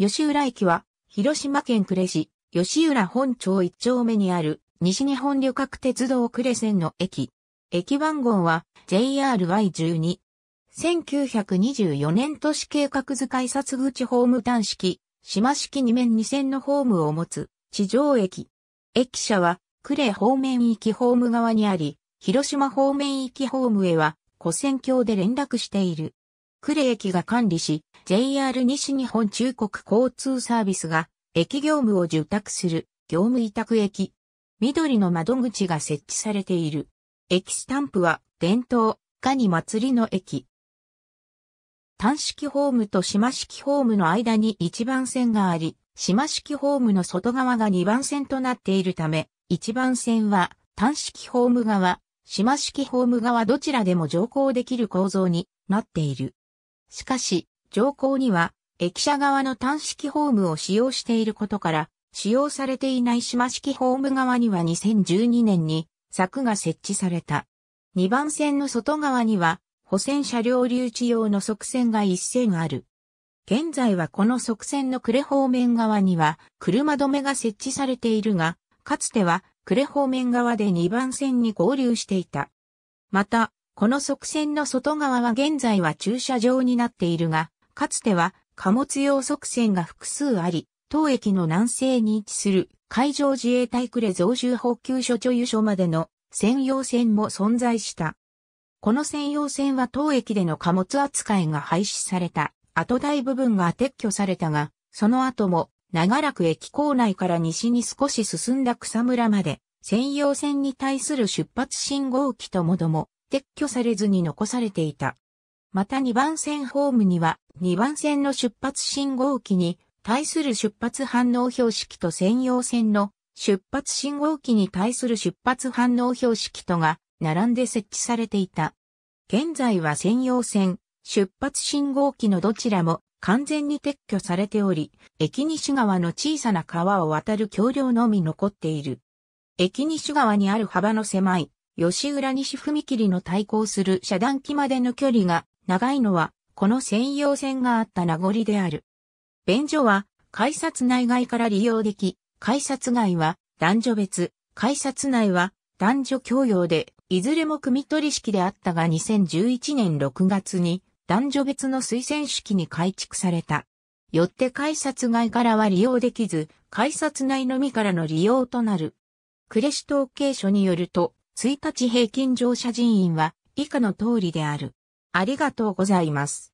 吉浦駅は、広島県呉市、吉浦本町一丁目にある、西日本旅客鉄道呉線の駅。駅番号は JRY12。1924年都市計画図改札口ホーム端式、島式2面2線のホームを持つ地上駅。駅舎は呉方面行きホーム側にあり、広島方面行きホームへは、古線橋で連絡している。呉駅が管理し、JR 西日本中国交通サービスが、駅業務を受託する、業務委託駅。緑の窓口が設置されている。駅スタンプは、伝統、ガニ祭りの駅。単式ホームと島式ホームの間に1番線があり、島式ホームの外側が2番線となっているため、1番線は単式ホーム側、島式ホーム側どちらでも乗降できる構造になっている。しかし、上降には、駅舎側の単式ホームを使用していることから、使用されていない島式ホーム側には2012年に柵が設置された。2番線の外側には補線車両留置用の側線が1線ある。現在はこの側線の呉方面側には車止めが設置されているが、かつては呉方面側で2番線に合流していた。また、この側線の外側は現在は駐車場になっているが、かつては貨物用側線が複数あり、当駅の南西に位置する海上自衛隊呉増州補給所所有所までの専用線も存在した。この専用線は当駅での貨物扱いが廃止された後台部分が撤去されたが、その後も長らく駅構内から西に少し進んだ草むらまで専用線に対する出発信号機ともども撤去されずに残されていた。また2番線ホームには2番線の出発信号機に対する出発反応標識と専用線の出発信号機に対する出発反応標識とが並んで設置されていた。現在は専用線、出発信号機のどちらも完全に撤去されており、駅西側の小さな川を渡る橋梁のみ残っている。駅西側にある幅の狭い吉浦西踏切の対抗する遮断機までの距離が長いのは、この専用線があった名残である。便所は、改札内外から利用でき、改札外は男女別、改札内は男女共用で、いずれも組取式であったが2011年6月に男女別の推薦式に改築された。よって改札外からは利用できず、改札内のみからの利用となる。呉市統計書によると、1日平均乗車人員は以下の通りである。ありがとうございます。